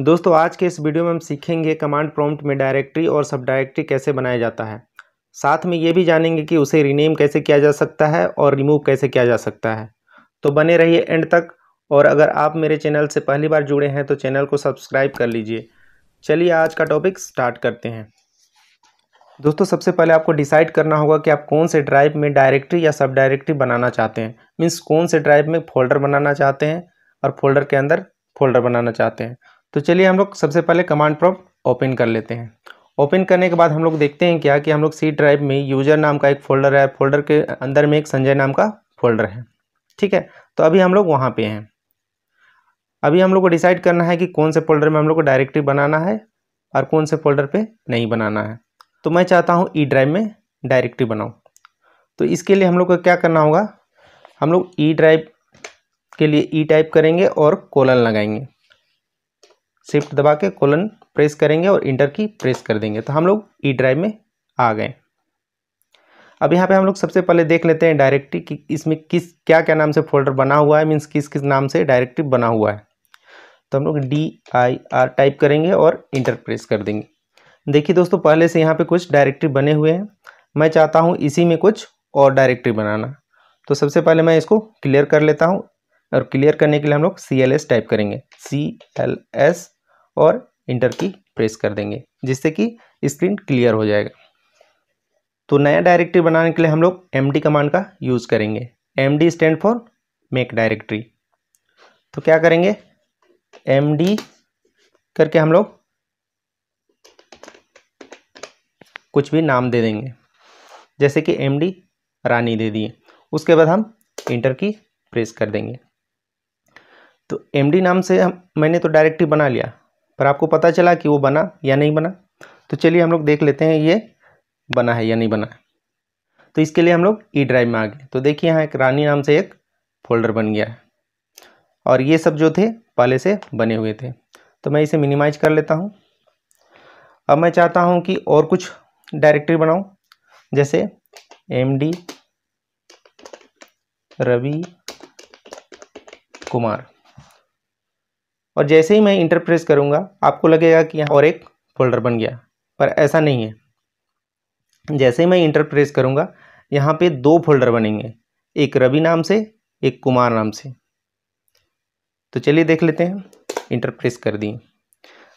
दोस्तों आज के इस वीडियो में हम सीखेंगे कमांड प्रॉम्प्ट में डायरेक्टरी और सब डायरेक्टरी कैसे बनाया जाता है साथ में ये भी जानेंगे कि उसे रीनेम कैसे किया जा सकता है और रिमूव कैसे किया जा सकता है तो बने रहिए एंड तक और अगर आप मेरे चैनल से पहली बार जुड़े हैं तो चैनल को सब्सक्राइब कर लीजिए चलिए आज का टॉपिक स्टार्ट करते हैं दोस्तों सबसे पहले आपको डिसाइड करना होगा कि आप कौन से ड्राइव में डायरेक्टरी या सब डायरेक्टरी बनाना चाहते हैं मीन्स कौन से ड्राइव में फ़ोल्डर बनाना चाहते हैं और फोल्डर के अंदर फोल्डर बनाना चाहते हैं तो चलिए हम लोग सबसे पहले कमांड प्रॉप ओपन कर लेते हैं ओपन करने के बाद हम लोग देखते हैं क्या कि हम लोग सी ड्राइव में यूजर नाम का एक फोल्डर है फोल्डर के अंदर में एक संजय नाम का फोल्डर है ठीक है तो अभी हम लोग वहाँ पे हैं अभी हम लोग को डिसाइड करना है कि कौन से फोल्डर में हम लोग को डायरेक्टरी बनाना है और कौन से फोल्डर पे नहीं बनाना है तो मैं चाहता हूँ ई e ड्राइव में डायरेक्टरी बनाऊँ तो इसके लिए हम लोग को क्या करना होगा हम लोग ई e ड्राइव के लिए ई e टाइप करेंगे और कोलन लगाएंगे शिफ्ट दबा के कोलन प्रेस करेंगे और इंटर की प्रेस कर देंगे तो हम लोग ई e ड्राइव में आ गए अब यहाँ पे हम लोग सबसे पहले देख लेते हैं डायरेक्टरी कि इसमें किस क्या क्या नाम से फोल्डर बना हुआ है मीन्स किस किस नाम से डायरेक्टरी बना हुआ है तो हम लोग डी आई आर टाइप करेंगे और इंटर प्रेस कर देंगे देखिए दोस्तों पहले से यहाँ पे कुछ डायरेक्टरी बने हुए हैं मैं चाहता हूँ इसी में कुछ और डायरेक्टरी बनाना तो सबसे पहले मैं इसको क्लियर कर लेता हूँ और क्लियर करने के लिए हम लोग सी एल एस टाइप करेंगे सी एल एस और इंटर की प्रेस कर देंगे जिससे कि स्क्रीन क्लियर हो जाएगा तो नया डायरेक्टरी बनाने के लिए हम लोग एम कमांड का यूज़ करेंगे M D stand for make directory तो क्या करेंगे एम डी करके हम लोग कुछ भी नाम दे देंगे जैसे कि एम डी रानी दे दिए उसके बाद हम इंटर की प्रेस कर देंगे तो एम डी नाम से हम मैंने तो डायरेक्टरी बना लिया पर आपको पता चला कि वो बना या नहीं बना तो चलिए हम लोग देख लेते हैं ये बना है या नहीं बना है तो इसके लिए हम लोग ई ड्राइव में आ गए तो देखिए यहाँ एक रानी नाम से एक फोल्डर बन गया है और ये सब जो थे पहले से बने हुए थे तो मैं इसे मिनिमाइज कर लेता हूँ अब मैं चाहता हूँ कि और कुछ डायरेक्टरी बनाऊँ जैसे एम डी रवि कुमार और जैसे ही मैं इंटरप्रेस करूँगा आपको लगेगा कि यहाँ और एक फोल्डर बन गया पर ऐसा नहीं है जैसे ही मैं इंटरप्रेस करूँगा यहाँ पे दो फोल्डर बनेंगे एक रवि नाम से एक कुमार नाम से तो चलिए देख लेते हैं इंटरप्रेस कर दिए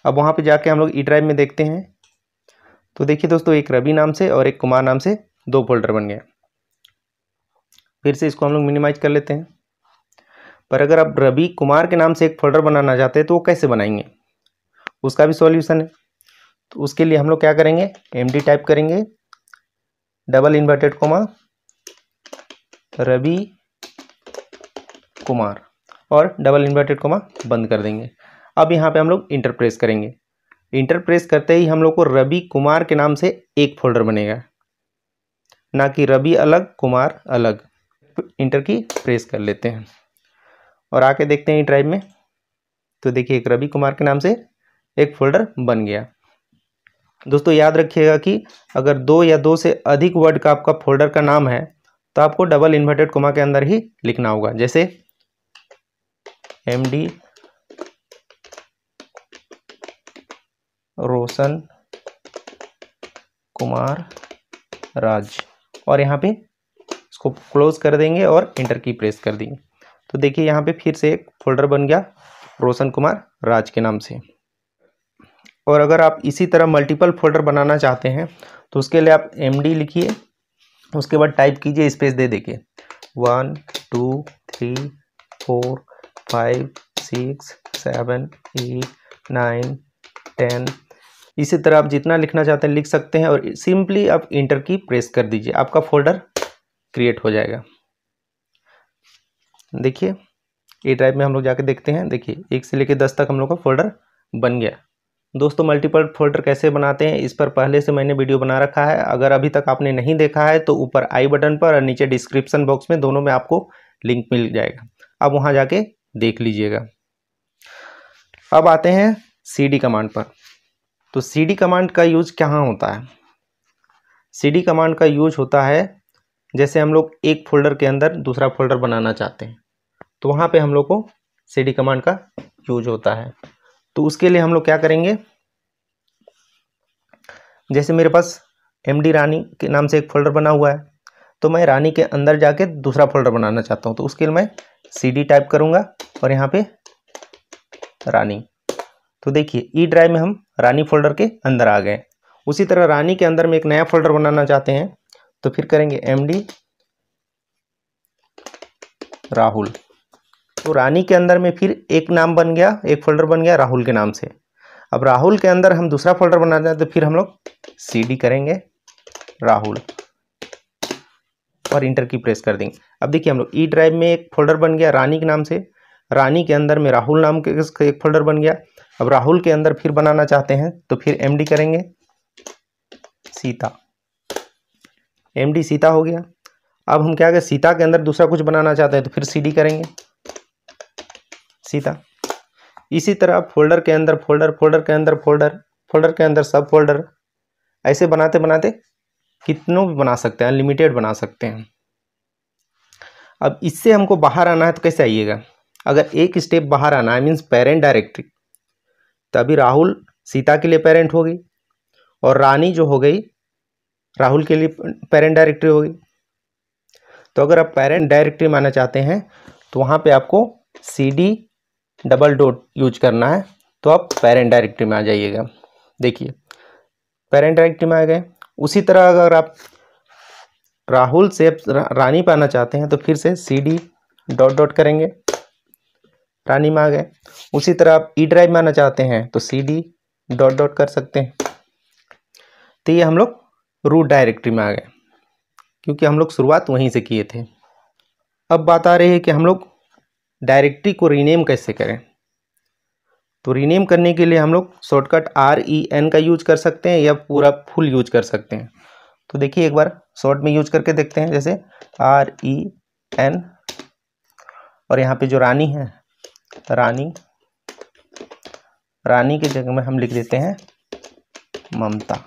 अब वहाँ पे जाके हम लोग ई e ड्राइव में देखते हैं तो देखिए दोस्तों एक रवि नाम से और एक कुमार नाम से दो फोल्डर बन गया फिर से इसको हम लोग मिनिमाइज कर लेते हैं पर अगर आप रवि कुमार के नाम से एक फोल्डर बनाना चाहते हैं तो वो कैसे बनाएंगे उसका भी सॉल्यूशन है तो उसके लिए हम लोग क्या करेंगे एम टाइप करेंगे double inverted comma Ravi Kumar और डबल इन्वर्टेड कोमा बंद कर देंगे अब यहाँ पे हम लोग इंटर प्रेस करेंगे इंटर प्रेस करते ही हम लोग को रवि कुमार के नाम से एक फोल्डर बनेगा ना कि रवि अलग कुमार अलग इंटर की प्रेस कर लेते हैं और आके देखते हैं ड्राइव में तो देखिए एक रवि कुमार के नाम से एक फोल्डर बन गया दोस्तों याद रखिएगा कि अगर दो या दो से अधिक वर्ड का आपका फोल्डर का नाम है तो आपको डबल इन्वर्टेड कुमार के अंदर ही लिखना होगा जैसे एम डी रोशन कुमार राज और यहाँ पे इसको क्लोज कर देंगे और इंटर की प्रेस कर देंगे तो देखिए यहाँ पे फिर से एक फोल्डर बन गया रोशन कुमार राज के नाम से और अगर आप इसी तरह मल्टीपल फोल्डर बनाना चाहते हैं तो उसके लिए आप एम लिखिए उसके बाद टाइप कीजिए स्पेस दे देखिए one two three four five six seven eight nine ten इसी तरह आप जितना लिखना चाहते हैं लिख सकते हैं और सिंपली आप इंटर की प्रेस कर दीजिए आपका फोल्डर क्रिएट हो जाएगा देखिए ए ड्राइव में हम लोग जाके देखते हैं देखिए एक से लेकर दस तक हम लोग का फोल्डर बन गया दोस्तों मल्टीपल फोल्डर कैसे बनाते हैं इस पर पहले से मैंने वीडियो बना रखा है अगर अभी तक आपने नहीं देखा है तो ऊपर आई बटन पर और नीचे डिस्क्रिप्शन बॉक्स में दोनों में आपको लिंक मिल जाएगा अब वहाँ जाके देख लीजिएगा अब आते हैं सी कमांड पर तो सी कमांड का यूज कहाँ होता है सी कमांड का यूज होता है जैसे हम लोग एक फोल्डर के अंदर दूसरा फोल्डर बनाना चाहते हैं तो वहाँ पे हम लोग को सी डी कमांड का यूज होता है तो उसके लिए हम लोग क्या करेंगे जैसे मेरे पास एम डी रानी के नाम से एक फोल्डर बना हुआ है तो मैं रानी के अंदर जाके दूसरा फोल्डर बनाना चाहता हूँ तो उसके लिए मैं सी डी टाइप करूँगा और यहाँ पे रानी तो देखिए ई e ड्राइव में हम रानी फोल्डर के अंदर आ गए उसी तरह रानी के अंदर में एक नया फोल्डर बनाना चाहते हैं तो फिर करेंगे एमडी राहुल तो रानी के अंदर में फिर एक नाम बन गया एक फोल्डर बन गया राहुल के नाम से अब राहुल के अंदर हम दूसरा फोल्डर बना दें तो फिर हम लोग सी डी करेंगे राहुल और इंटर की प्रेस कर देंगे अब देखिए हम लोग ई e ड्राइव में एक फोल्डर बन गया रानी के नाम से रानी के अंदर में राहुल नाम के एक फोल्डर बन गया अब राहुल के अंदर फिर बनाना चाहते हैं तो फिर एम डी करेंगे सीता एम डी सीता हो गया अब हम क्या करें सीता के अंदर दूसरा कुछ बनाना चाहते हैं तो फिर सी डी करेंगे सीता इसी तरह फोल्डर के अंदर फोल्डर फोल्डर के अंदर फोल्डर फोल्डर के अंदर सब फोल्डर ऐसे बनाते बनाते कितनों भी बना सकते हैं अनलिमिटेड बना सकते हैं अब इससे हमको बाहर आना है तो कैसे आइएगा अगर एक स्टेप बाहर आना है मीन्स पेरेंट डायरेक्टरी तभी राहुल सीता के लिए पेरेंट हो गई और रानी जो हो गई राहुल के लिए पेरेंट डायरेक्टरी होगी तो अगर आप पेरेंट डायरेक्टरी माना चाहते हैं तो वहाँ पे आपको C D double dot use करना है तो आप पेरेंट डायरेक्टरी में आ जाइएगा देखिए पेरेंट डायरेक्टरी में आ गए उसी तरह अगर आप राहुल से रानी पाना चाहते हैं तो फिर से सी डी डॉट डॉट करेंगे रानी में आ गए उसी तरह आप ई ड्राइव माना चाहते हैं तो सी डी डॉट डॉट कर सकते हैं तो ये हम लोग रूट डायरेक्टरी में आ गए क्योंकि हम लोग शुरुआत वहीं से किए थे अब बात आ रही है कि हम लोग डायरेक्टरी को रीनेम कैसे करें तो रीनेम करने के लिए हम लोग शॉर्टकट आर ई एन का यूज कर सकते हैं या पूरा फुल यूज कर सकते हैं तो देखिए एक बार शॉर्ट में यूज करके देखते हैं जैसे आर ई एन और यहाँ पे जो रानी है रानी रानी के जगह में हम लिख देते हैं ममता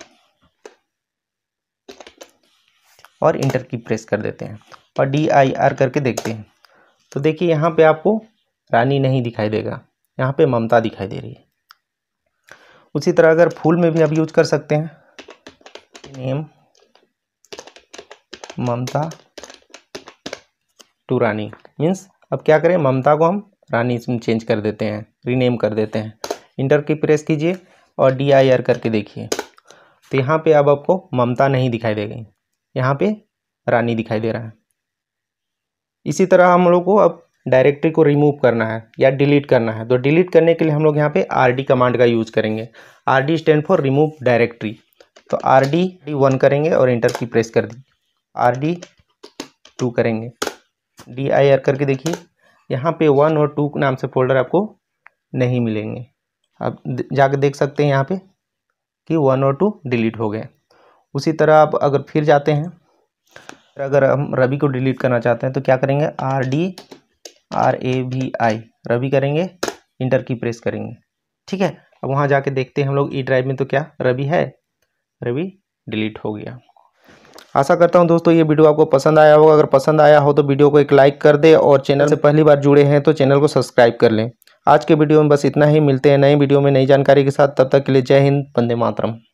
और इंटर की प्रेस कर देते हैं और डी आई आर करके देखते हैं तो देखिए यहाँ पे आपको रानी नहीं दिखाई देगा यहाँ पे ममता दिखाई दे रही है उसी तरह अगर फूल में भी आप यूज कर सकते हैं name Mamta to Rani means अब क्या करें ममता को हम रानी इसमें चेंज कर देते हैं रीनेम कर देते हैं इंटर की प्रेस कीजिए और डी आई आर करके देखिए तो यहाँ पे अब आपको ममता नहीं दिखाई देगी यहाँ पे रानी दिखाई दे रहा है इसी तरह हम लोग को अब डायरेक्टरी को रिमूव करना है या डिलीट करना है तो डिलीट करने के लिए हम लोग यहाँ पे आर डी कमांड का यूज़ करेंगे R D stand for remove directory तो आर डी डी वन करेंगे और इंटर की प्रेस कर दी आर डी टू करेंगे डी आई आर करके देखिए यहाँ पे वन और टू नाम से फोल्डर आपको नहीं मिलेंगे आप जाके देख सकते हैं यहाँ पे कि वन और टू डिलीट हो गए उसी तरह आप अगर फिर जाते हैं अगर हम रवि को डिलीट करना चाहते हैं तो क्या करेंगे R D R A V I Ravi करेंगे इंटर की प्रेस करेंगे ठीक है अब वहाँ जाके देखते हैं हम लोग ई e ड्राइव में तो क्या रवि है रवि डिलीट हो गया आशा करता हूं दोस्तों ये वीडियो आपको पसंद आया होगा अगर पसंद आया हो तो वीडियो को एक लाइक कर दे और चैनल से पहली बार जुड़े हैं तो चैनल को सब्सक्राइब कर लें आज के वीडियो में बस इतना ही मिलते हैं नए वीडियो में नई जानकारी के साथ तब तक के लिए जय हिंद वंदे मातरम